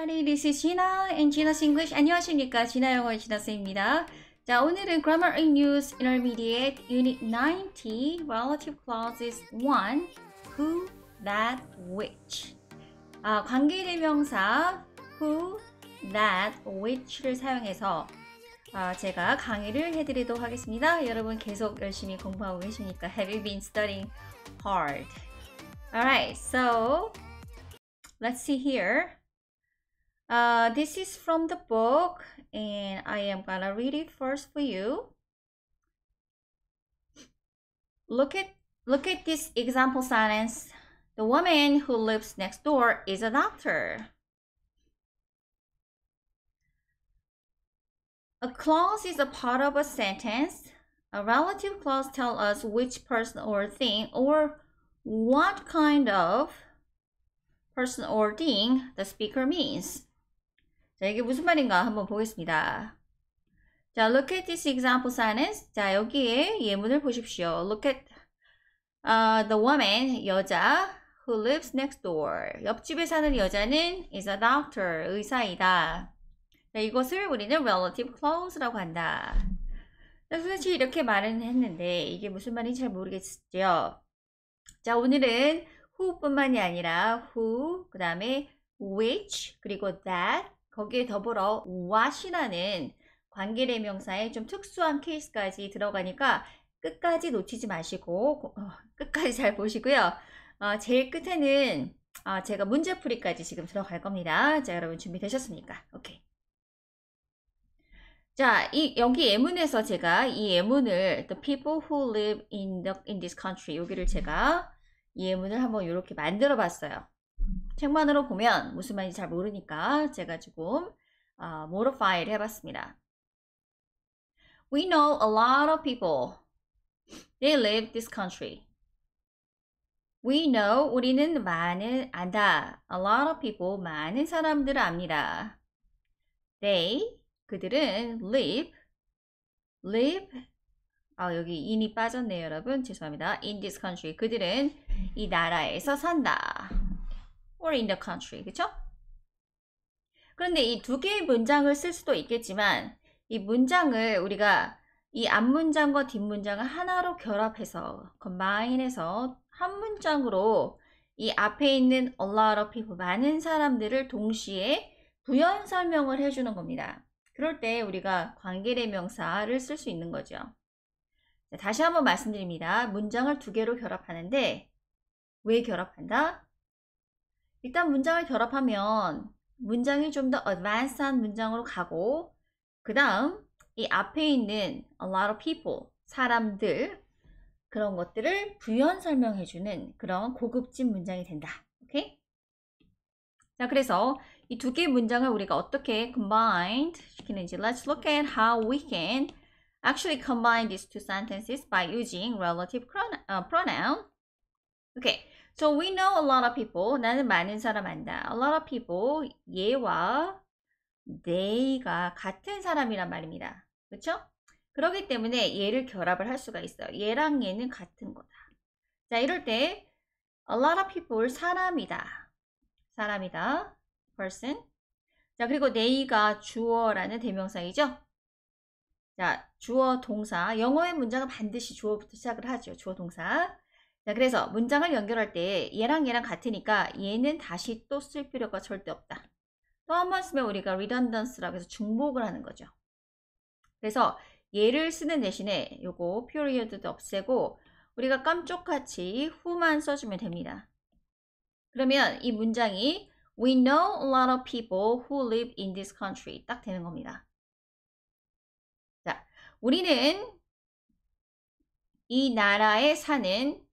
Hi, this is Gina and Gina's English. 안녕하십니까? 지나 영어 의 지나쌤입니다. 자, 오늘은 Grammar a n News Intermediate Unit 90 Relative Clauses 1 Who, That, Which 아, 관계대명사 Who, That, Which를 사용해서 아, 제가 강의를 해드리도록 하겠습니다. 여러분 계속 열심히 공부하고 계십니까? Have you been studying hard? Alright, so let's see here. Uh, this is from the book and I am gonna read it first for you. Look at look at this example sentence. The woman who lives next door is a doctor. A clause is a part of a sentence. A relative clause tells us which person or thing or what kind of person or thing the speaker means. 자, 이게 무슨 말인가 한번 보겠습니다. 자, look at this example sentence. 자, 여기에 예문을 보십시오. look at uh, the woman, 여자, who lives next door. 옆집에 사는 여자는 is a doctor, 의사이다. 자, 이것을 우리는 relative close라고 한다. 자, 도대체 이렇게 말은 했는데 이게 무슨 말인지 잘 모르겠죠? 자, 오늘은 who뿐만이 아니라 who, 그 다음에 which, 그리고 that, 거기에 더불어 w a s h 는 관계대명사에 좀 특수한 케이스까지 들어가니까 끝까지 놓치지 마시고 어, 끝까지 잘 보시고요. 어, 제일 끝에는 어, 제가 문제풀이까지 지금 들어갈 겁니다. 자 여러분 준비되셨습니까? 오케이. 자, 이, 여기 예문에서 제가 이 예문을 The people who live in, the, in this country 여기를 제가 이 예문을 한번 이렇게 만들어 봤어요. 책만으로 보면 무슨 말인지 잘 모르니까 제가 조금 어, modify를 해봤습니다. We know a lot of people. They live this country. We know 우리는 많은 안다. A lot of people 많은 사람들을 압니다. They 그들은 live live 아 여기 in이 빠졌네요 여러분 죄송합니다. In this country 그들은 이 나라에서 산다. or in the country. 그쵸? 그런데 이 두 개의 문장을 쓸 수도 있겠지만 이 문장을 우리가 이 앞문장과 뒷문장을 하나로 결합해서 combine해서 한 문장으로 이 앞에 있는 a lot of people 많은 사람들을 동시에 부연 설명을 해주는 겁니다. 그럴 때 우리가 관계대명사를 쓸 수 있는 거죠. 다시 한번 말씀드립니다. 문장을 두 개로 결합하는데 왜 결합한다? 일단 문장을 결합하면 문장이 좀 더 advanced한 문장으로 가고 그 다음 이 앞에 있는 a lot of people 사람들 그런 것들을 부연 설명해주는 그런 고급진 문장이 된다. 오케이? 자 그래서 이 두 개의 문장을 우리가 어떻게 combined 시키는지 let's look at how we can actually combine these two sentences by using relative pronoun. 오케이. So we know a lot of people. 나는 많은 사람 안다. A lot of people. 얘와 they가 같은 사람이란 말입니다. 그렇죠? 그렇기 때문에 얘를 결합을 할 수가 있어요. 얘랑 얘는 같은 거다. 자, 이럴 때 a lot of people 사람이다. 사람이다. person. 자, 그리고 they가 주어라는 대명사이죠. 자, 주어 동사. 영어의 문장은 반드시 주어부터 시작을 하죠. 주어 동사. 자, 그래서 문장을 연결할 때 얘랑 얘랑 같으니까 얘는 다시 또 쓸 필요가 절대 없다. 또 한 번 쓰면 우리가 redundancy라고 해서 중복을 하는 거죠. 그래서 얘를 쓰는 대신에 요거 period도 없애고 우리가 깜쪽같이 who만 써주면 됩니다. 그러면 이 문장이 We know a lot of people who live in this country 딱 되는 겁니다. 자, 우리는 이 나라에 사는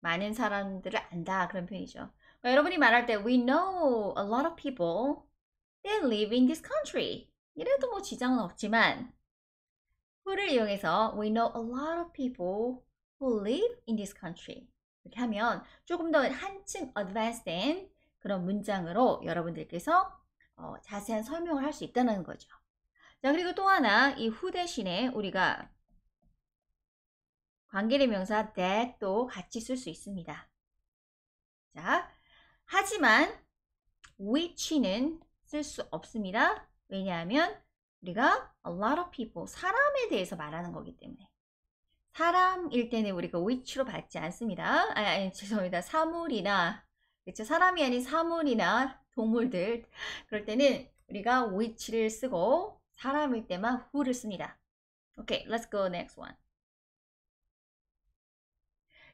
많은 사람들을 안다 그런 표현이죠. 여러분이 말할 때 we know a lot of people that live in this country 이래도 뭐 지장은 없지만 who를 이용해서 we know a lot of people who live in this country 이렇게 하면 조금 더 한층 advanced된 그런 문장으로 여러분들께서 어, 자세한 설명을 할 수 있다는 거죠. 자 그리고 또 하나 이 w 대신에 우리가 관계대명사 that도 같이 쓸 수 있습니다. 자, 하지만 which는 쓸 수 없습니다. 왜냐하면 우리가 a lot of people, 사람에 대해서 말하는 거기 때문에 사람일 때는 우리가 which로 받지 않습니다. 아니, 아니 죄송합니다. 사물이나 그렇죠? 사람이 아닌 사물이나 동물들 그럴 때는 우리가 which를 쓰고 사람일 때만 who를 씁니다. okay, let's go next one.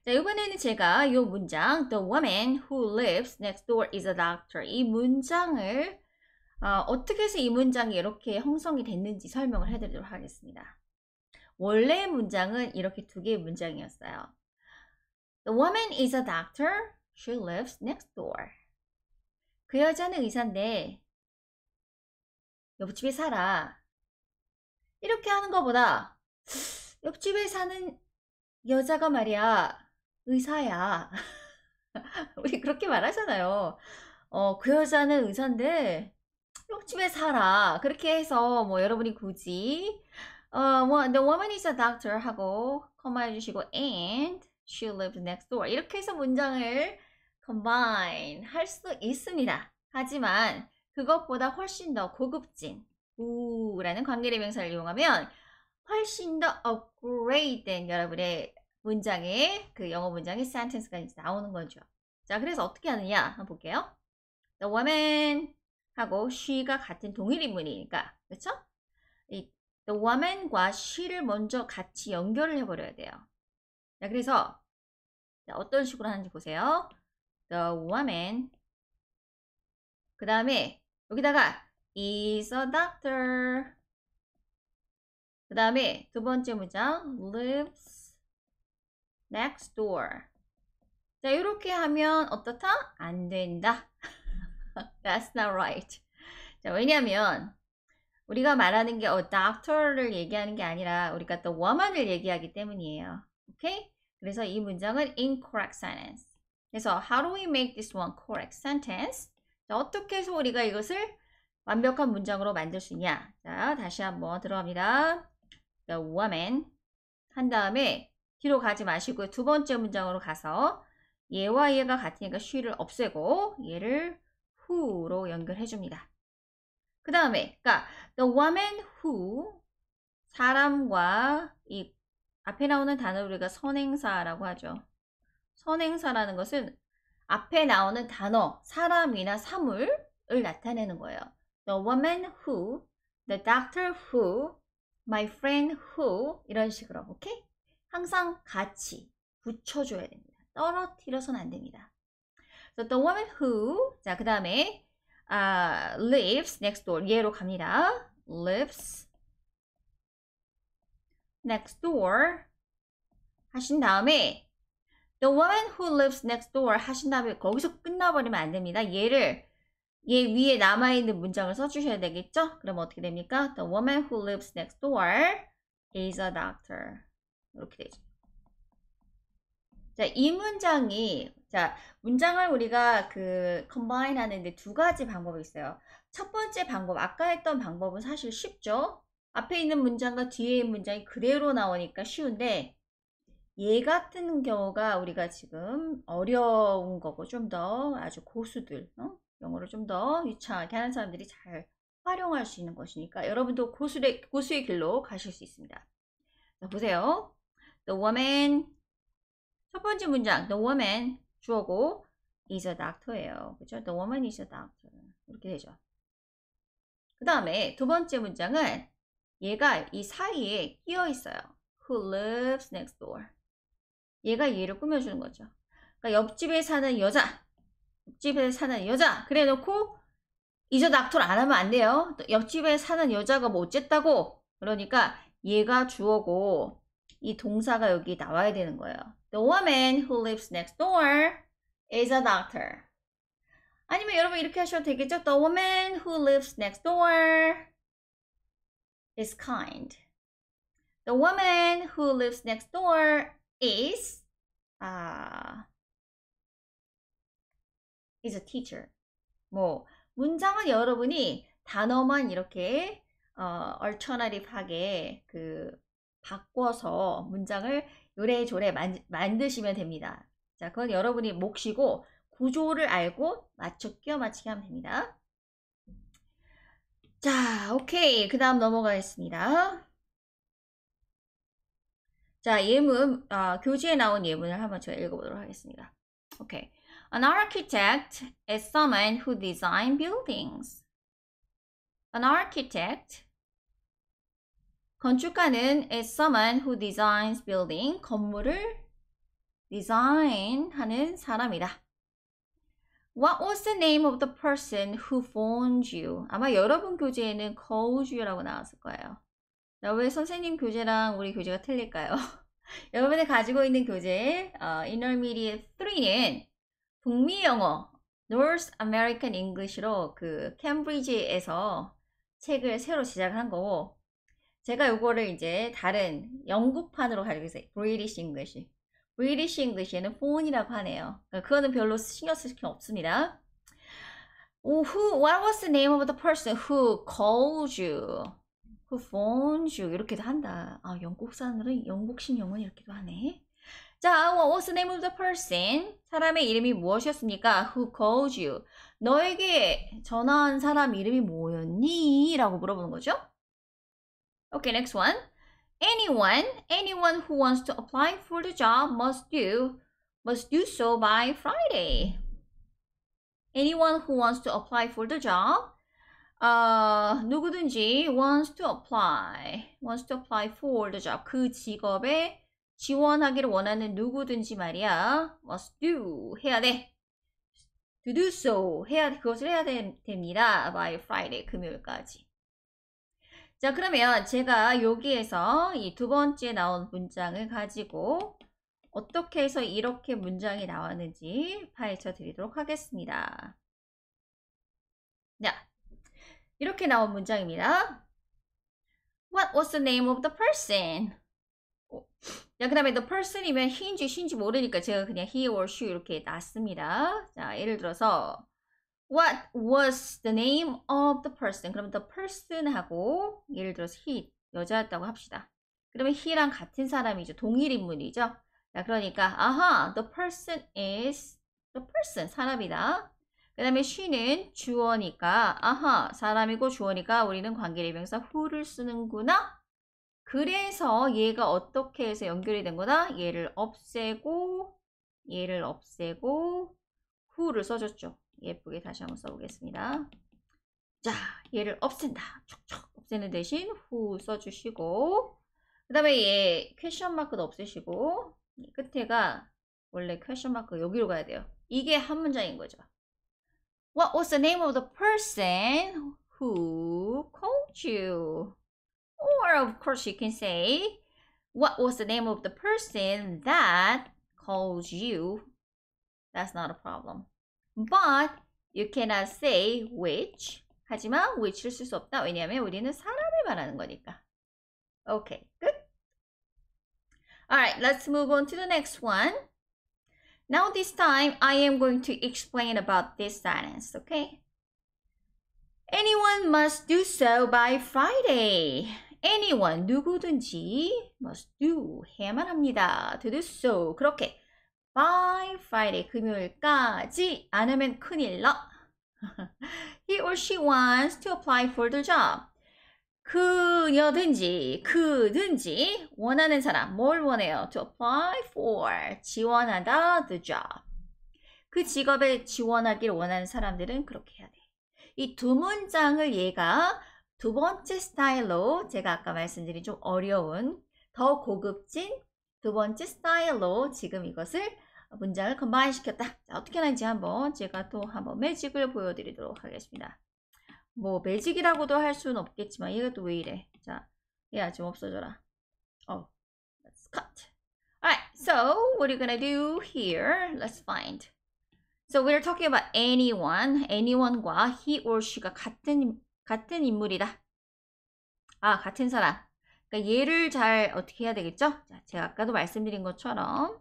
자, 이번에는 제가 이 문장 The woman who lives next door is a doctor 이 문장을 어, 떻게 해서 이 문장이 이렇게 형성이 됐는지 설명을 해드리도록 하겠습니다. 원래 문장은 이렇게 두 개의 문장이었어요. The woman is a doctor. She lives next door. 그 여자는 의사인데 옆집에 살아. 이렇게 하는 것보다 옆집에 사는 여자가 말이야. 의사야. 우리 그렇게 말하잖아요. 어, 그 여자는 의사인데 옆집에 살아. 그렇게 해서 뭐 여러분이 굳이 어, 뭐, the woman is a doctor 하고 컴마 해주시고 and she lives next door 이렇게 해서 문장을 combine 할 수 있습니다. 하지만 그것보다 훨씬 더 고급진 우라는 관계대명사를 이용하면 훨씬 더 업그레이드된 여러분의 문장에 그 영어 문장에 sentence가 이제 나오는 거죠. 자, 그래서 어떻게 하느냐 한번 볼게요. The woman 하고 she가 같은 동일 인물이니까 그렇죠? 이 the woman과 she를 먼저 같이 연결을 해버려야 돼요. 자, 그래서 어떤 식으로 하는지 보세요. The woman 그 다음에 여기다가 is a doctor 그 다음에 두 번째 문장 lives next door. 자, 이렇게 하면 어떻다? 안 된다. That's not right. 자, 왜냐면 우리가 말하는 게 어, doctor를 얘기하는 게 아니라 우리가 또 woman을 얘기하기 때문이에요. 오케이? 그래서 이 문장은 incorrect sentence. 그래서 how do we make this one correct sentence? 자, 어떻게 해서 우리가 이것을 완벽한 문장으로 만들 수 있냐? 자, 다시 한번 들어갑니다. The woman 한 다음에 뒤로 가지 마시고요. 두 번째 문장으로 가서 얘와 얘가 같으니까 she를 없애고 얘를 who로 연결해 줍니다. 그 다음에 그러니까 the woman who 사람과 이 앞에 나오는 단어 를 우리가 선행사라고 하죠. 선행사라는 것은 앞에 나오는 단어, 사람이나 사물을 나타내는 거예요. The woman who, the doctor who, my friend who 이런 식으로 오케이? 항상 같이 붙여줘야 됩니다. 떨어뜨려서는 안 됩니다. So the woman who 자그 다음에 uh, lives next door 얘로 갑니다. lives next door 하신 다음에 the woman who lives next door 하신 다음에 거기서 끝나버리면 안 됩니다. 얘를 얘 위에 남아있는 문장을 써주셔야 되겠죠? 그럼 어떻게 됩니까? The woman who lives next door is a doctor. 이렇게 되죠. 자, 이 문장이 자, 문장을 우리가 그 컴바인 하는데 두 가지 방법이 있어요. 첫 번째 방법, 아까 했던 방법은 사실 쉽죠. 앞에 있는 문장과 뒤에 있는 문장이 그대로 나오니까 쉬운데 얘 같은 경우가 우리가 지금 어려운 거고 좀 더 아주 고수들 어? 영어를 좀 더 유창하게 하는 사람들이 잘 활용할 수 있는 것이니까 여러분도 고수의, 고수의 길로 가실 수 있습니다. 보세요. The woman 첫 번째 문장 The woman 주어고 is a doctor예요. 그죠? 렇 The woman is a doctor. 이렇게 되죠. 그 다음에 두 번째 문장은 얘가 이 사이에 끼어 있어요. Who lives next door. 얘가 얘를 꾸며주는 거죠. 그러니까 옆집에 사는 여자, 옆집에 사는 여자 그래 놓고 이제 낙토를 안 하면 안 돼요. 옆집에 사는 여자가 뭐 어쨌다고 그러니까 얘가 주어고 이 동사가 여기 나와야 되는 거예요. The woman who lives next door is a doctor. 아니면 여러분 이렇게 하셔도 되겠죠? The woman who lives next door is kind. The woman who lives next door is uh, is a teacher. 뭐 문장은 여러분이 단어만 이렇게 어, alternative 하게 그 바꿔서 문장을 요래조래 만, 만드시면 됩니다. 자, 그건 여러분이 몫이고 구조를 알고 맞춰 끼워 맞추게 하면 됩니다. 자, 오케이. 그 다음 넘어가겠습니다. 자, 예문, 아, 교재에 나온 예문을 한번 제가 읽어보도록 하겠습니다. 오케이. An architect is someone who designs buildings. An architect 건축가는 is someone who designs building, 건물을 design하는 사람이다. What was the name of the person who phoned you? 아마 여러분 교재에는 거우주라고 나왔을 거예요. 왜 선생님 교재랑 우리 교재가 틀릴까요? 여러분이 가지고 있는 교재 어, Intermediate 3는 북미 영어 North American English로 그 캠브리지에서 책을 새로 제작한 거고 제가 요거를 이제 다른 영국판으로 가지고 있어요. British English. British English에는 phone이라고 하네요. 그러니까 그거는 별로 신경 쓸게 없습니다. Oh, who, what was the name of the person who called you? Who phoned you? 이렇게도 한다. 아, 영국 사람들은 영국식 영어는 이렇게도 하네. 자, what was the name of the person? 사람의 이름이 무엇이었습니까? Who called you? 너에게 전화한 사람 이름이 뭐였니? 라고 물어보는 거죠. Okay, next one. Anyone, anyone who wants to apply for the job must do must do so by Friday. Anyone who wants to apply for the job uh, 누구든지 wants to apply, wants to apply for the job. 그 직업에 지원하기를 원하는 누구든지 말이야. must do, 해야 돼. to do so, 해야, 그것을 해야 됩니다. by Friday, 금요일까지. 자 그러면 제가 여기에서 이 두 번째 나온 문장을 가지고 어떻게 해서 이렇게 문장이 나왔는지 파헤쳐 드리도록 하겠습니다. 자, 이렇게 나온 문장입니다. What was the name of the person? 어, 자, 그 다음에 the person이면 he인지 she인지 모르니까 제가 그냥 he or she 이렇게 놨습니다. 자, 예를 들어서 What was the name of the person? 그럼 the person하고 예를 들어서 he 여자였다고 합시다. 그러면 he랑 같은 사람이죠. 동일 인물이죠. 자, 그러니까 아하, the person is the person 사람이다. 그 다음에 she는 주어니까 아하 사람이고 주어니까 우리는 관계대명사 who를 쓰는구나. 그래서 얘가 어떻게 해서 연결이 된 거다? 얘를 없애고 얘를 없애고 who를 써줬죠. 예쁘게 다시 한번 써보겠습니다. 자, 얘를 없앤다. 촉촉 없애는 대신 후 써주시고 그 다음에 얘 퀘션 마크도 없애시고 끝에가 원래 퀘션 마크 여기로 가야 돼요. 이게 한 문장인 거죠. What was the name of the person who called you? Or of course you can say What was the name of the person that called you? That's not a problem. but you cannot say which. 하지만 which를 쓸 수 없다. 왜냐하면 우리는 사람을 말하는 거니까. Okay, good. Alright, let's move on to the next one. Now this time, I am going to explain about this sentence, okay? Anyone must do so by Friday. Anyone, 누구든지 must do, 해야만 합니다. To do so, 그렇게. by Friday 금요일까지 안 하면 큰일 나. He or she wants to apply for the job. 그녀든지 그든지 원하는 사람 뭘 원해요? To apply for 지원하다 the job. 그 직업에 지원하길 원하는 사람들은 그렇게 해야 돼. 이 두 문장을 얘가 두 번째 스타일로 제가 아까 말씀드린 좀 어려운 더 고급진 두 번째 스타일로 지금 이것을 문장을 컴바인 시켰다. 자, 어떻게 하는지 한번 제가 또 한번 매직을 보여드리도록 하겠습니다. 뭐 매직이라고도 할 수는 없겠지만 얘가 또 왜 이래. 자, 얘야 아 좀 없어져라. 어, let's cut. Alright, so what are you gonna do here? Let's find. So we're talking about anyone. Anyone과 he or she가 같은 같은 인물이다. 아, 같은 사람. 그러니까 얘를 잘 어떻게 해야 되겠죠? 자, 제가 아까도 말씀드린 것처럼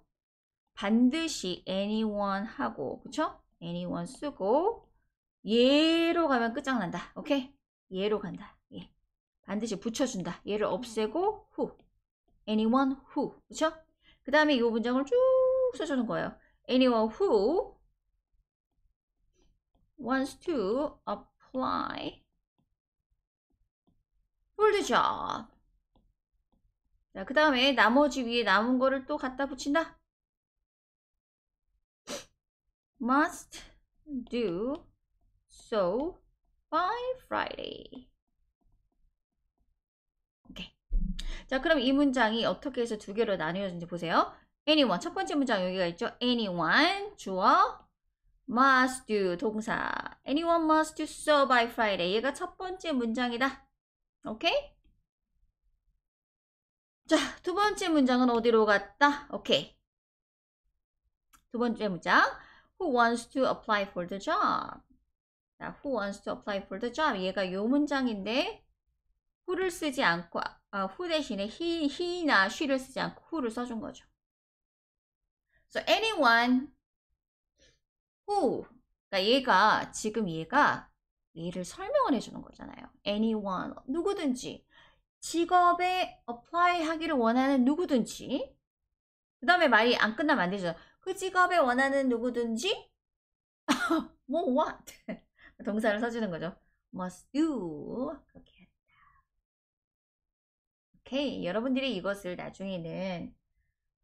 반드시 anyone 하고 그쵸? anyone 쓰고 예로 가면 끝장난다. 오케이? 얘로 간다. 예. 반드시 붙여준다. 예를 없애고 who. anyone who. 그쵸? 그 다음에 이 문장을 쭉 써주는 거예요. anyone who wants to apply for the job. 자, 그 다음에 나머지 위에 남은 거를 또 갖다 붙인다. must do so by Friday. 자, 그럼 이 문장이 어떻게 해서 두 개로 나뉘어진지 보세요. anyone 첫 번째 문장 여기가 있죠. anyone 주어 must do 동사 anyone must do so by Friday. 얘가 첫 번째 문장이다. 오케이? 자, 두 번째 문장은 어디로 갔다? 오케이. 두 번째 문장. who wants to apply for the job? 자, who wants to apply for the job? 얘가 요 문장인데 who를 쓰지 않고 아, who 대신에 he, he나 she를 쓰지 않고 who를 써준 거죠. So anyone who 그러니까 얘가 지금 얘가 얘를 설명을 해주는 거잖아요. anyone 누구든지 직업에 apply 하기를 원하는 누구든지 그 다음에 말이 안 끝나면 안 되죠. 그 직업에 원하는 누구든지 뭐 what 동사를 써주는 거죠. must do 그렇게 한다. 오케이 여러분들이 이것을 나중에는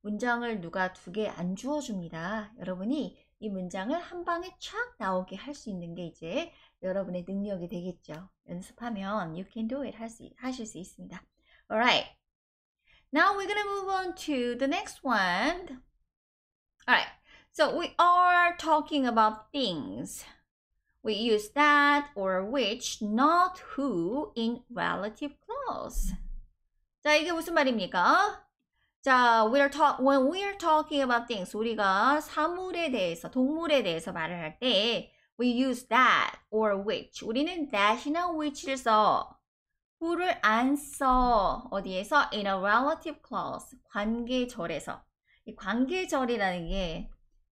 문장을 누가 두 개 안 주어줍니다. 여러분이 이 문장을 한 방에 촥 나오게 할 수 있는 게 이제 여러분의 능력이 되겠죠. 연습하면 you can do it 할 수, 하실 수 있습니다. Alright. Now we're gonna move on to the next one. Alright, so we are talking about things. We use that or which, not who in relative clause. 자, 이게 무슨 말입니까? 자, we are talk, when we are talking about things, 우리가 사물에 대해서, 동물에 대해서 말을 할 때, we use that or which. 우리는 that이나 which를 써. who를 안 써. 어디에서? in a relative clause. 관계절에서. 이 관계절이라는 게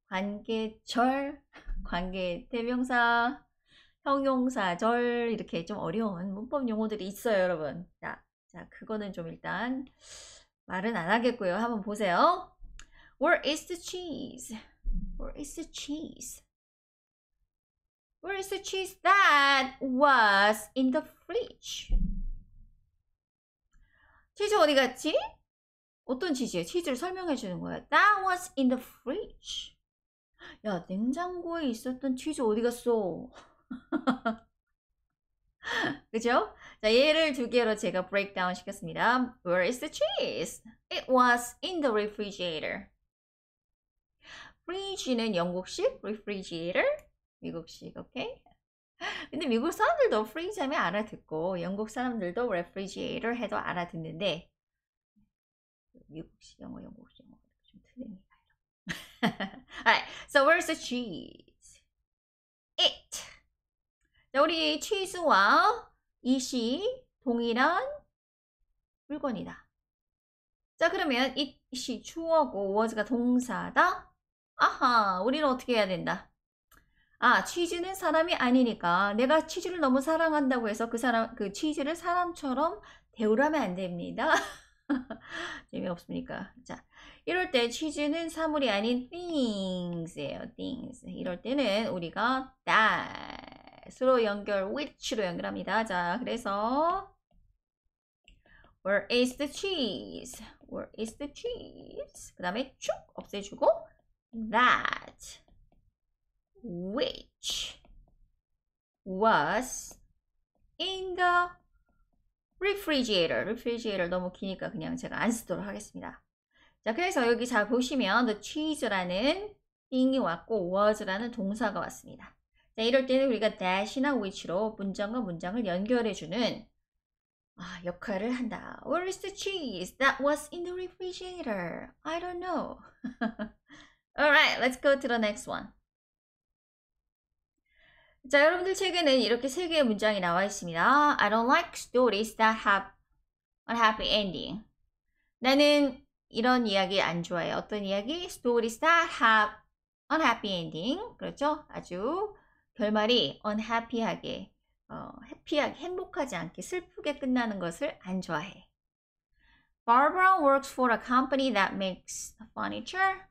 관계절, 관계 대명사, 형용사절 이렇게 좀 어려운 문법 용어들이 있어요, 여러분. 자, 자 그거는 좀 일단 말은 안 하겠고요. 한번 보세요. Where is the cheese? Where is the cheese? Where is the cheese that was in the fridge? 치즈 어디 갔지? 어떤 취지에 취지를 설명해 주는 거야. That was in the fridge. 야, 냉장고에 있었던 치즈 어디 갔어? 그죠? 자, 예를 두 개로 제가 브레이크다운 시켰습니다. Where is the cheese? It was in the refrigerator. fridge는 영국식, refrigerator 미국식, 오케이? 근데 미국 사람들도 fridge 하면 알아듣고 영국 사람들도 refrigerator 해도 알아듣는데 미국식 영어, 영국식 영어 좀트랭가 이런. Alright, so where's the cheese? It. 자, 우리 치즈와 이시 동일한 물건이다. 자, 그러면 it이 주어고 was가 동사다. 아하, 우리는 어떻게 해야 된다? 아, 치즈는 사람이 아니니까 내가 치즈를 너무 사랑한다고 해서 그 사람 그 치즈를 사람처럼 대우를 하면 안 됩니다. 재미없습니까? 자, 이럴 때치즈는 사물이 아닌 things예요. things. 이럴 때는 우리가 that으로 연결, which로 연결합니다. 자, 그래서 where is the cheese? where is the cheese? 그 다음에 쭉 없애주고 that which was in the refrigerator. refrigerator 너무 기니까 그냥 제가 안 쓰도록 하겠습니다. 자, 그래서 여기 잘 보시면 the cheese라는 thing이 왔고 was라는 동사가 왔습니다. 자, 이럴 때는 우리가 dash나 which로 문장과 문장을 연결해주는 아, 역할을 한다. Where is the cheese that was in the refrigerator? I don't know. Alright, let's go to the next one. 자, 여러분들 책에는 이렇게 세 개의 문장이 나와 있습니다. I don't like stories that have unhappy ending. 나는 이런 이야기 안 좋아해. 요 어떤 이야기? Stories that have unhappy ending. 그렇죠? 아주 결말이 unhappy하게, 어, p y 하게 행복하지 않게, 슬프게 끝나는 것을 안 좋아해. Barbara works for a company that makes furniture.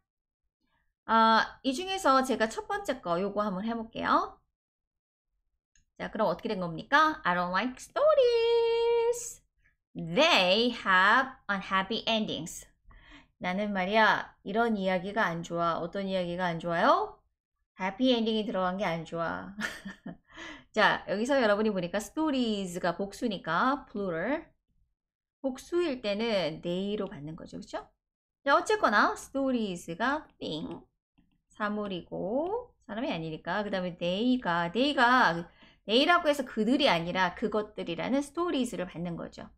아, 이 중에서 제가 첫 번째 거 요거 한번 해볼게요. 자, 그럼 어떻게 된 겁니까? I don't like stories. They have unhappy endings. 나는 말이야, 이런 이야기가 안 좋아. 어떤 이야기가 안 좋아요? happy ending이 들어간 게 안 좋아. 자, 여기서 여러분이 보니까 stories가 복수니까 plural. 복수일 때는 they로 받는 거죠. 그렇죠? 자, 어쨌거나 stories가 thing, 사물이고 사람이 아니니까 그 다음에 they가, they가 네이라고 해서 그들이 아니라 그것들이라는 스토리즈를 받는 거죠.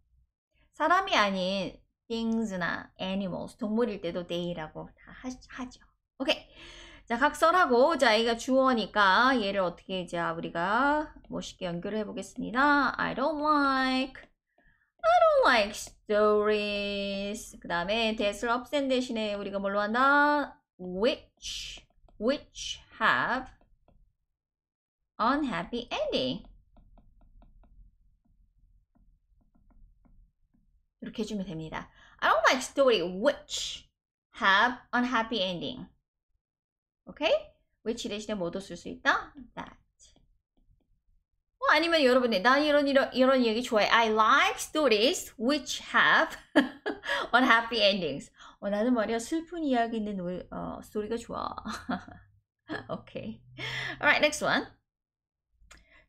사람이 아닌 things나 animals, 동물일 때도 they라고 다 하, 죠 오케이. 자, 각설하고, 자, 얘가 주어니까 얘를 어떻게, 자, 아, 우리가 멋있게 연결을 해보겠습니다. I don't like, I don't like stories. 그 다음에 that을 없앤 대신에 우리가 뭘로 한다? which, which have unhappy ending. 이렇게 해주면 됩니다. I don't like story which have unhappy ending. Okay? which 대신에 뭐도 쓸 수 있다? that. 뭐 아니면 여러분이 난 이런 이런 이런 얘기 좋아해. I like stories which have unhappy endings. 어, 나는 말이야 슬픈 이야기 있는 노, 어, 스토리가 좋아. okay. Alright, next one.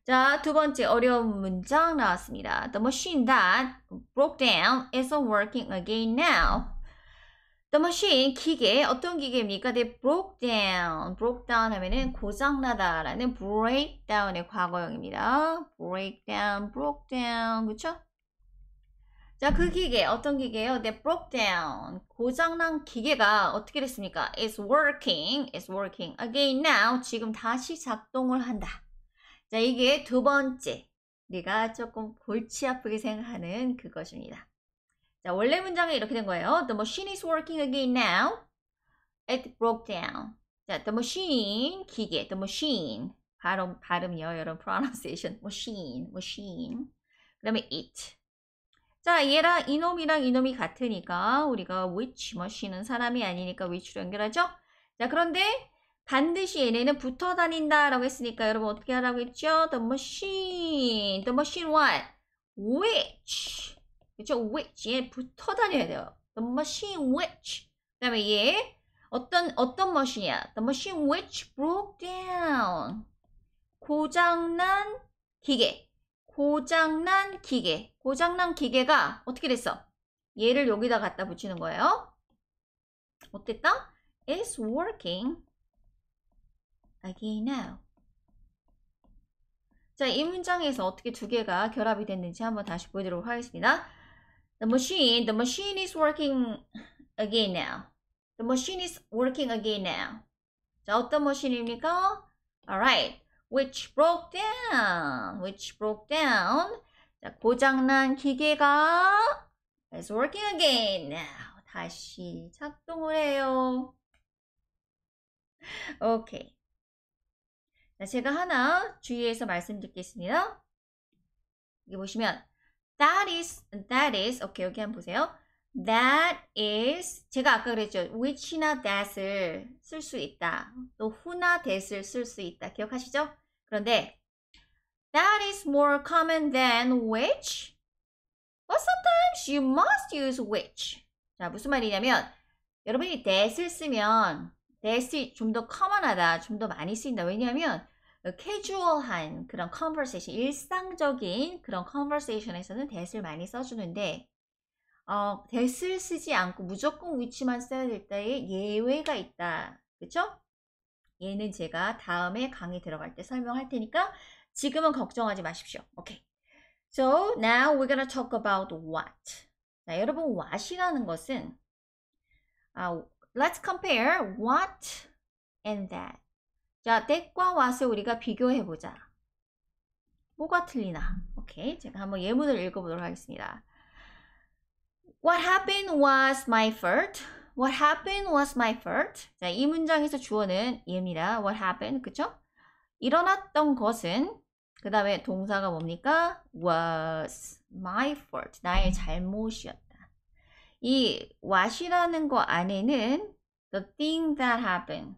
자, 두 번째 어려운 문장 나왔습니다. The machine that broke down isn't working again now. The machine, 기계, 어떤 기계입니까? They broke down. broke down 하면은 고장나다 라는 break down의 과거형입니다. break down, broke down. 그쵸? 자, 그 기계, 어떤 기계예요? They broke down. 고장난 기계가 어떻게 됐습니까? It's working, it's working again now. 지금 다시 작동을 한다. 자, 이게 두 번째. 우가 조금 골치 아프게 생각하는 그것입니다. 자, 원래 문장은 이렇게 된 거예요. The machine is working again now. It broke down. 자, the machine 기계, the machine 발음 발음요, 여러분 pronunciation machine, machine. 그다음에 it. 자, 얘랑 이놈이랑 이놈이 같으니까 우리가 which machine은 사람이 아니니까 which로 연결하죠. 자, 그런데 반드시 얘네는 붙어 다닌다 라고 했으니까 여러분 어떻게 하라고 했죠? The machine. The machine what? Which. 그렇죠? Which. 얘 붙어 다녀야 돼요. The machine which. 그 다음에 얘 어떤 어떤 머신이야? The machine which broke down. 고장난 기계. 고장난 기계. 고장난 기계가 어떻게 됐어? 얘를 여기다 갖다 붙이는 거예요. 어땠다? It's working. again n 자, 이 문장에서 어떻게 두 개가 결합이 됐는지 한번 다시 보여드리도록 하겠습니다. The machine, the machine is working again now. The machine is working again now. 자, 어떤 머신입니까? Alright. Which broke down. Which broke down. 자, 고장난 기계가 is working again now. 다시 작동을 해요. 오케이. 제가 하나 주의해서 말씀드리겠습니다. 여기 보시면 that is that is 오케이 여기 한번 보세요. that is 제가 아까 그랬죠. which나 that을 쓸 수 있다. 또 who나 that을 쓸 수 있다. 기억하시죠? 그런데 that is more common than which but sometimes you must use which 자 무슨 말이냐면 여러분이 that을 쓰면 that이 좀더 커먼하다, 좀 더 많이 쓰인다. 왜냐하면 캐주얼한 그런 컨버세이션, 일상적인 그런 컨버세이션에서는 대스를 많이 써주는데 어, 대스를 쓰지 않고 무조건 위치만 써야 될 때의 예외가 있다. 그쵸? 얘는 제가 다음에 강의 들어갈 때 설명할 테니까 지금은 걱정하지 마십시오. 오케이. So now we're gonna talk about what. 자, 여러분 what이라는 것은 uh, let's compare what and that. 자, 때과 왓을 우리가 비교해보자. 뭐가 틀리나? 오케이. 제가 한번 예문을 읽어보도록 하겠습니다. What happened was my fault. What happened was my fault. 자, 이 문장에서 주어는 얘입니다. What happened. 그쵸? 일어났던 것은 그 다음에 동사가 뭡니까? was my fault. 나의 잘못이었다. 이 what이라는 거 안에는 the thing that happened.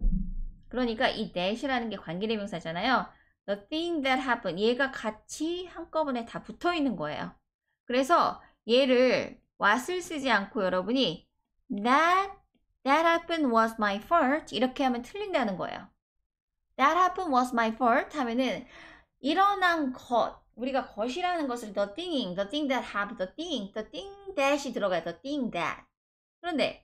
그러니까 이 that이라는 게 관계대명사잖아요. The thing that happened. 얘가 같이 한꺼번에 다 붙어 있는 거예요. 그래서 얘를 what을 쓰지 않고 여러분이 that that happened was my fault 이렇게 하면 틀린다는 거예요. That happened was my fault 하면은 일어난 것 우리가 것이라는 것을 the thing, the thing that happened, the thing, the thing that이 들어가요. the thing that. 그런데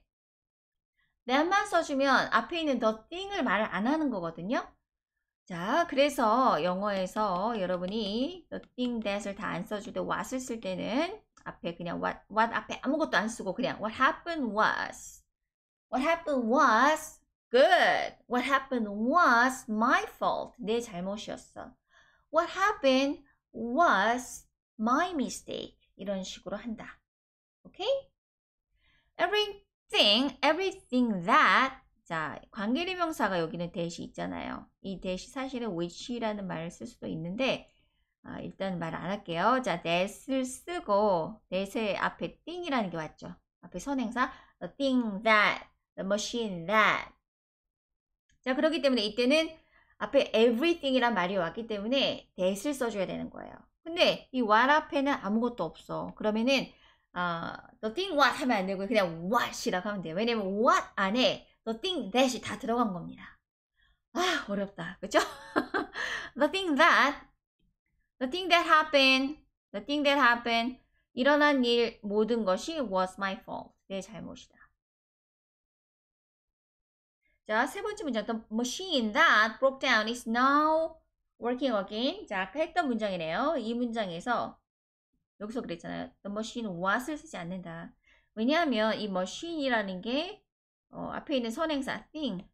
that만 써주면 앞에 있는 the thing을 말을 안 하는 거거든요. 자, 그래서 영어에서 여러분이 the thing that을 다 안 써주되 what을 쓸 때는 앞에 그냥 what, what 앞에 아무것도 안 쓰고 그냥 what happened was what happened was good what happened was my fault 내 잘못이었어 what happened was my mistake 이런 식으로 한다 Okay? Every thing, everything that 자, 관계대명사가 여기는 대시 있잖아요. 이 대시 사실은 which라는 말을 쓸 수도 있는데 아, 일단 말 안 할게요. 자, that을 쓰고 that의 앞에 thing이라는 게 왔죠. 앞에 선행사 the thing that, the machine that 자, 그렇기 때문에 이때는 앞에 everything이란 말이 왔기 때문에 that을 써줘야 되는 거예요. 근데 이 what 앞에는 아무것도 없어. 그러면은 어, nothing what 하면 안 되고 그냥 what이라고 하면 돼요. 왜냐면 what 안에 nothing that이 다 들어간 겁니다. 아 어렵다, 그렇죠? the t h i n g that, the t h i n g that happened, the t h i n g that happened 일어난 일 모든 것이 was my fault 내 잘못이다. 자, 세 번째 문장은 machine that broke down is now working again. 자, 아까 했던 문장이네요. 이 문장에서 여기서 그랬잖아요. The machine was를 쓰지 않는다. 왜냐하면 이 machine이라는 게 어, 앞에 있는 선행사 thing,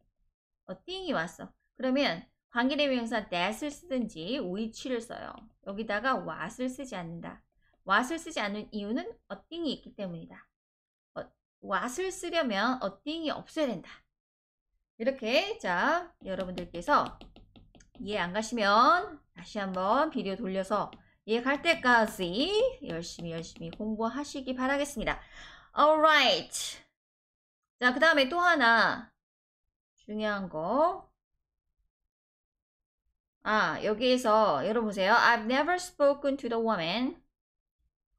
어, thing이 왔어. 그러면 관계대명사 that을 쓰든지 which를 써요. 여기다가 was를 쓰지 않는다. was를 쓰지 않는 이유는 a thing이 있기 때문이다. 어, was를 쓰려면 a thing이 없어야 된다. 이렇게 자 여러분들께서 이해 안 가시면 다시 한번 비디오 돌려서 이해갈 때까지 열심히 열심히 공부하시기 바라겠습니다. Alright. 자, 그 다음에 또 하나 중요한 거. 아, 여기에서 여러분 보세요. I've never spoken to the woman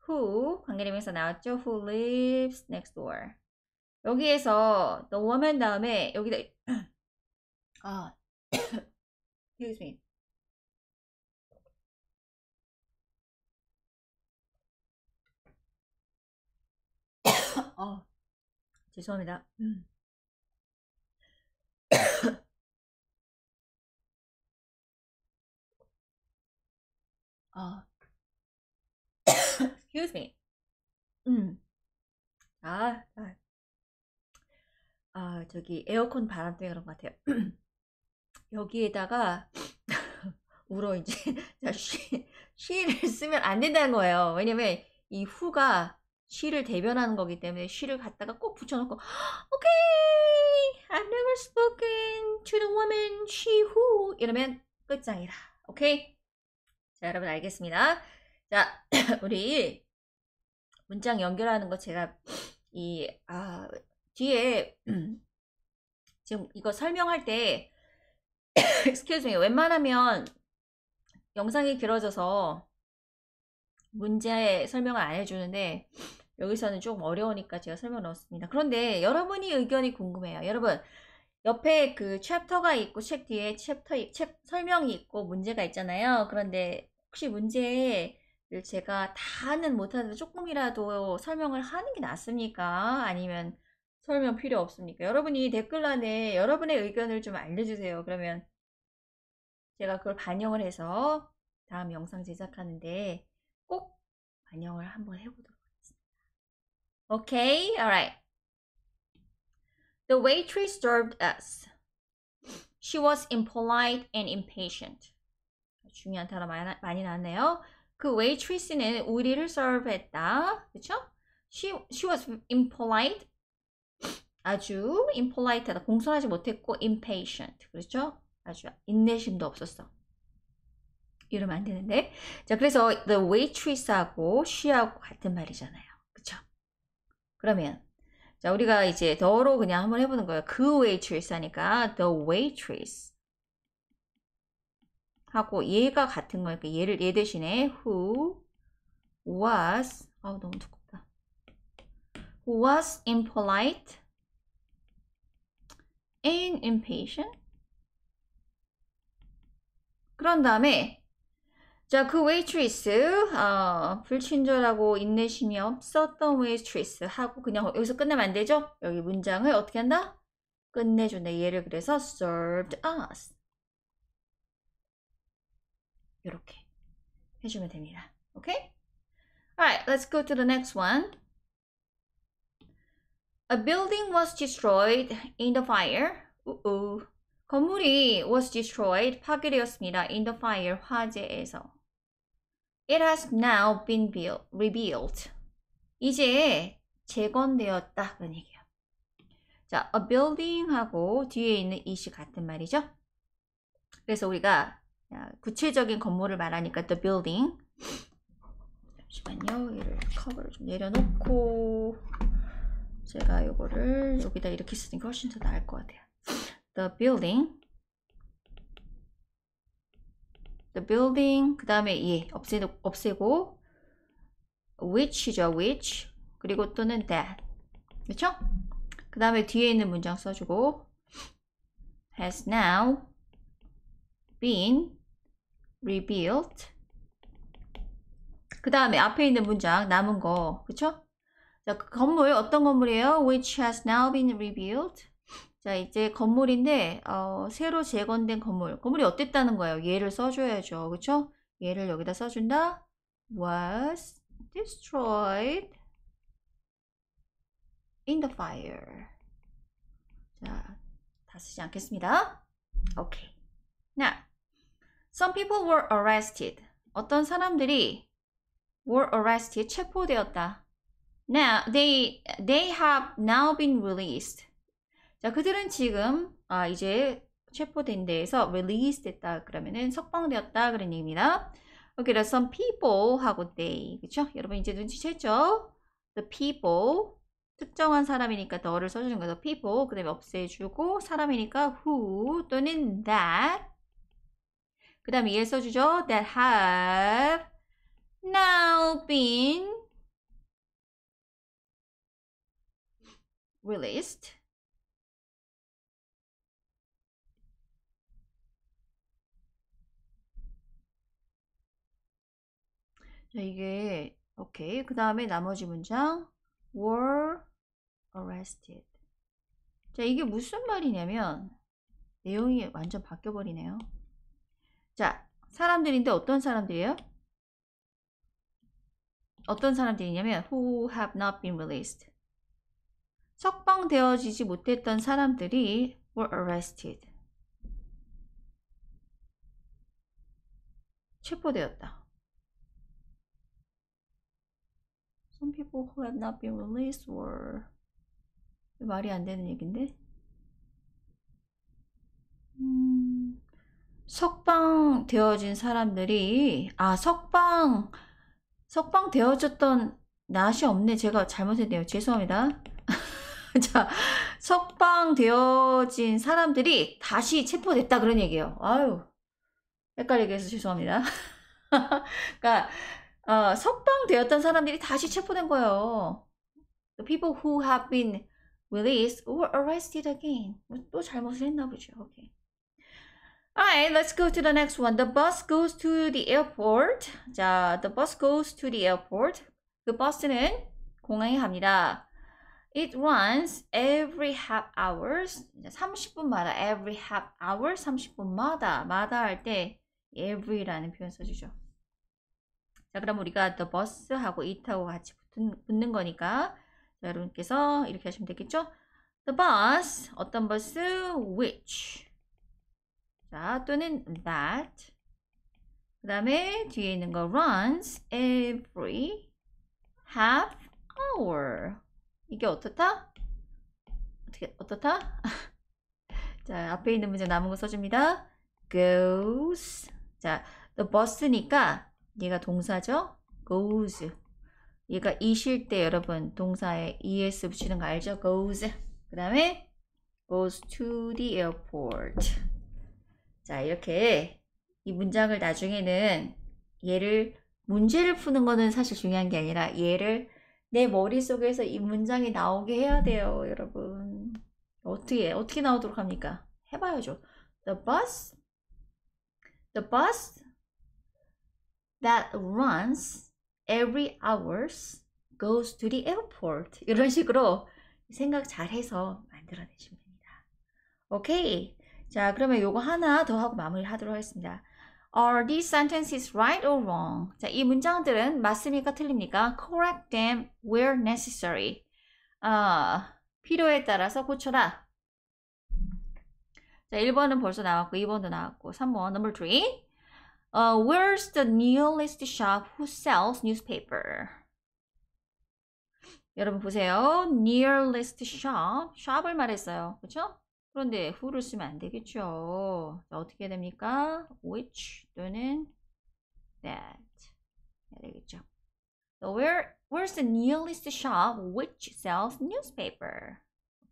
who 관계대명사 나왔죠? who lives next door. 여기에서 the woman 다음에 여기다 아 excuse me. 어, 죄송합니다. 음. 어. Excuse me. 음. 아, 아, 아, 저기 에어컨 바람 때문에 그런 것 같아요. 여기에다가 울어 이제 쉬, 쉬를 쓰면 안 된다는 거예요. 왜냐면 이 후가 she를 대변하는 거기 때문에 she를 갖다가 꼭 붙여놓고 오케이 okay, I've never spoken to the woman she who 이러면 끝장이다 오케이 자 여러분 알겠습니다 자 우리 문장 연결하는 거 제가 이 아, 뒤에 지금 이거 설명할 때 excuse me 웬만하면 영상이 길어져서 문제 설명을 안 해주는데 여기서는 좀 어려우니까 제가 설명 넣었습니다. 그런데 여러분이 의견이 궁금해요. 여러분 옆에 그 챕터가 있고 책 뒤에 챕터 책 설명이 있고 문제가 있잖아요. 그런데 혹시 문제를 제가 다는 못하는데 조금이라도 설명을 하는 게 낫습니까? 아니면 설명 필요 없습니까? 여러분이 댓글란에 여러분의 의견을 좀 알려주세요. 그러면 제가 그걸 반영을 해서 다음 영상 제작하는데 꼭 반영을 한번 해보도록 Okay, all right. The waitress served us. She was impolite and impatient. 중요한 단어 많이 나왔네요. 그 웨이트리스는 우리를 서브했다. 그쵸? She, she was impolite. 아주 impolite하다. 공손하지 못했고 impatient. 그렇죠? 아주 인내심도 없었어. 이러면 안 되는데. 자, 그래서 the waitress하고 she하고 같은 말이잖아요. 그러면 자 우리가 이제 더로 그냥 한번 해보는 거예요. 그 w a i t r 하니까 the waitress 하고 얘가 같은 거니까 얘를 얘 대신에 who was 아우 너무 두껍다. who was impolite and impatient 그런 다음에 자, 그 웨이트리스, 어, 불친절하고 인내심이 없었던 웨이트리스 하고 그냥 여기서 끝내면 안 되죠? 여기 문장을 어떻게 한다? 끝내준다. 얘를 그래서 served us. 이렇게 해주면 됩니다. 오케이? Alright, let's go to the next one. A building was destroyed in the fire. Uh-oh. 건물이 was destroyed 파괴되었습니다. in the fire 화재에서. It has now been built, rebuilt. 이제 재건되었다 그런 얘기예요. 자, a building하고 뒤에 있는 이시 같은 말이죠. 그래서 우리가 아, 구체적인 건물을 말하니까 the building. 잠시만요. 얘를 커버를 좀 내려놓고 제가 이거를 여기다 이렇게 쓰는 게 훨씬 더 나을 것 같아요. The building the building 그 다음에 예 없애, 없애고 which죠 which 그리고 또는 that 그쵸? 그 다음에 뒤에 있는 문장 써주고 has now been rebuilt 그 다음에 앞에 있는 문장 남은 거 그쵸? 자, 그 건물 어떤 건물이에요? which has now been rebuilt 자 이제 건물인데 어, 새로 재건된 건물 건물이 어땠다는 거예요 얘를 써줘야죠 그쵸 얘를 여기다 써준다 was destroyed in the fire 자 다쓰지 않겠습니다 오케이 okay. now some people were arrested 어떤 사람들이 were arrested 체포되었다 now they they have now been released 자, 그들은 지금 아, 이제 체포된 데에서 release 됐다 그러면은 석방되었다 그런 얘기입니다. Okay, there's some people 하고 they 그렇죠? 여러분 이제 눈치챘죠? The people 특정한 사람이니까 더를 써주는 거죠. people 그다음에 없애주고 사람이니까 who 또는 that 그다음 이에 써주죠. that have now been released 이게 오케이. 그 다음에 나머지 문장 were arrested. 자, 이게 무슨 말이냐면 내용이 완전 바뀌어 버리네요. 자, 사람들인데 어떤 사람들이에요? 어떤 사람들이냐면 who have not been released. 석방되어지지 못했던 사람들이 were arrested. 체포되었다. Some people who have not been released were 말이 안 되는 얘긴데 음, 석방 되어진 사람들이 아 석방 석방 되어졌던 낫이 없네 제가 잘못했네요 죄송합니다 자 석방 되어진 사람들이 다시 체포됐다 그런 얘기예요 아유 헷갈리게 해서 죄송합니다 그러니까 어, 석방되었던 사람들이 다시 체포된 거예요. The people who have been released were arrested again. 또 잘못을 했나 보죠. Okay. Alright, let's go to the next one. The bus goes to the airport. 자, the bus goes to the airport. 그 버스는 공항에 갑니다. It runs every half hours. 30분마다 every half hour 30분마다 마다 할 때 every라는 표현 써주죠. 자 그럼 우리가 the bus하고 it하고 같이 붙은, 붙는 거니까 자, 여러분께서 이렇게 하시면 되겠죠? The bus 어떤 버스 which 자 또는 that 그 다음에 뒤에 있는 거 runs every half hour 이게 어떻다? 어떻게 어떻다? 자 앞에 있는 문제 남은 거 써줍니다. goes 자 the bus니까 얘가 동사죠? goes. 얘가 이실 때 여러분 동사에 es 붙이는 거 알죠? goes. 그 다음에 goes to the airport. 자 이렇게 이 문장을 나중에는 얘를 문제를 푸는 거는 사실 중요한 게 아니라 얘를 내 머릿속에서 이 문장이 나오게 해야 돼요 여러분 어떻게 어떻게 나오도록 합니까? 해봐야죠 The bus The bus that runs every hours goes to the airport. 이런 식으로 생각 잘해서 만들어내시면 됩니다. 오케이. 자, 그러면 요거 하나 더 하고 마무리하도록 하겠습니다. Are these sentences right or wrong? 자, 이 문장들은 맞습니까? 틀립니까? Correct them where necessary. 아, 필요에 따라서 고쳐라. 자, 1번은 벌써 나왔고, 2번도 나왔고, 3번, number 3. Uh, where's the nearest shop who sells newspaper? 여러분 보세요. nearest shop. shop을 말했어요. 그렇죠? 그런데 who를 쓰면 안 되겠죠. 어떻게 됩니까? which 또는 that. 해야 되겠죠. So where where's the nearest shop which sells newspaper?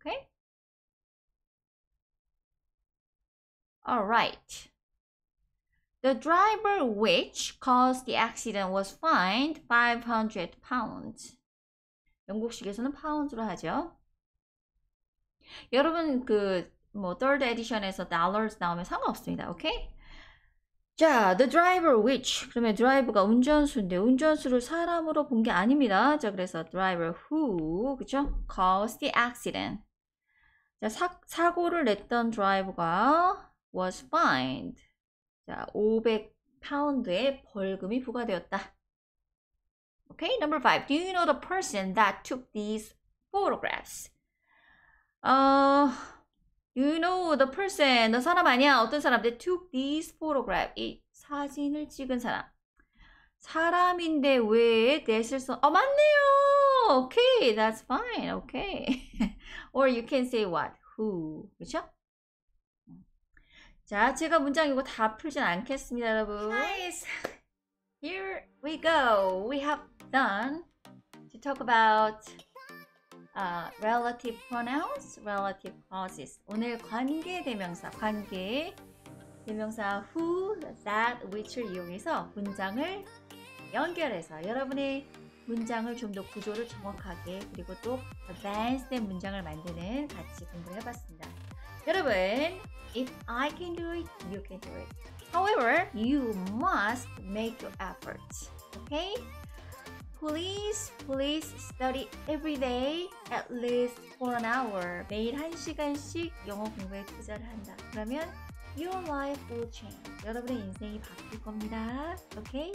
Okay? All right. The driver which caused the accident was fined 500 pounds. 영국식에서는 파운드로 하죠. 여러분 그뭐 third edition에서 dollars 나오면 상관없습니다. 오케이? 자, the driver which 그러면 drive가 운전수인데 운전수를 사람으로 본 게 아닙니다. 자, 그래서 driver who 그죠? caused the accident. 자, 사, 사고를 냈던 drive가 was fined. 자, 500파운드의 벌금이 부과되었다. Okay, number five. Do you know the person that took these photographs? Uh, you know the person. 너 사람 아니야? 어떤 사람? They took these photographs. 이 사진을 찍은 사람. 사람인데 왜 내실선? 어 맞네요. Okay, that's fine. Okay. Or you can say what? Who? 그렇죠? 자, 제가 문장 이거 다 풀진 않겠습니다, 여러분. Nice. Here we go. We have done to talk about uh, relative pronouns, relative clauses. 오늘 관계 대명사, 관계 대명사 who, that, which를 이용해서 문장을 연결해서 여러분의 문장을 좀 더 구조를 정확하게 그리고 또 advanced 문장을 만드는 같이 공부를 해봤습니다. 여러분, if I can do it, you can do it. However, you must make your efforts. Okay? Please, please study every day at least for an hour. 매일 한 시간씩 영어 공부에 투자를 한다. 그러면 your life will change. 여러분의 인생이 바뀔 겁니다. Okay?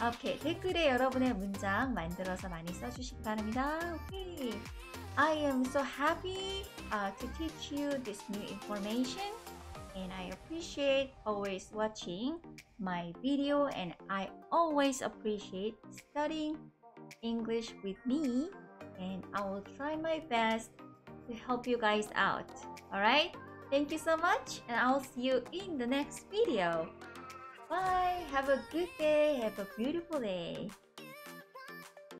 오케이. 댓글에 여러분의 문장 만들어서 많이 써주시기 바랍니다. 오케이. I am so happy uh, to teach you this new information. and I appreciate always watching my video and I always appreciate studying English with me and I will try my best to help you guys out. Alright? Thank you so much and I'll see you in the next video. Bye. Have a good day. Have a beautiful day.